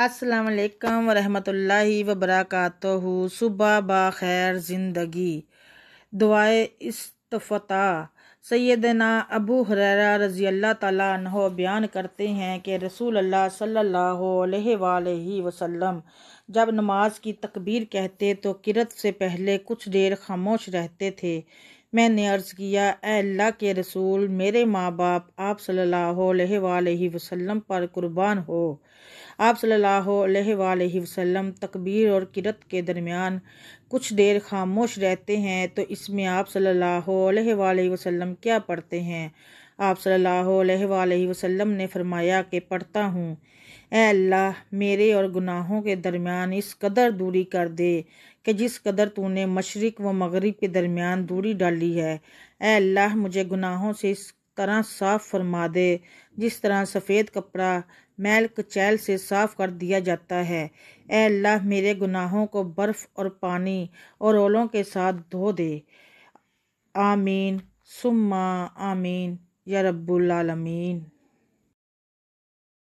अस्सलाम वालेकुम रहमतुल्लाहि व बरकातहू सुबह बा खैर ज़िंदगी दुआए इस्तफ़ता सैदना अबू हररा रज़ी अल्लाह तह बयान करते हैं कि रसूल अल्लाह सल्लल्लाहु अलैहि वसल्लम जब नमाज की तकबीर कहते तो किरत से पहले कुछ देर खामोश रहते थे मैंने अर्ज़ किया अल्लाह के रसूल मेरे माँ बाप आप सल्लल्लाहु अलैहि वसल्लम पर कुर्बान हो आप सल्लल्लाहु अलैहि वसल्लम तकबीर और किरत के दरमियान कुछ देर खामोश रहते हैं तो इसमें आप सल्लल्लाहु अलैहि वसल्लम क्या पढ़ते हैं आप सल्ह वसम ने फरमाया कि पढ़ता हूँ ए अल्लाह मेरे और गुनाहों के दरमियान इस कदर दूरी कर दे कि जिस कदर तूने मशरक़ व मगरब के दरमियान दूरी डाली है ए अल्लाह मुझे गुनाहों से इस तरह साफ़ फरमा दे जिस तरह सफ़ेद कपड़ा मैल कचैल से साफ़ कर दिया जाता है ए अल्लाह मेरे गुनाहों को बर्फ़ और पानी और ओलों के साथ धो दे आमीन सुम्मा आमीन يا رب العالمين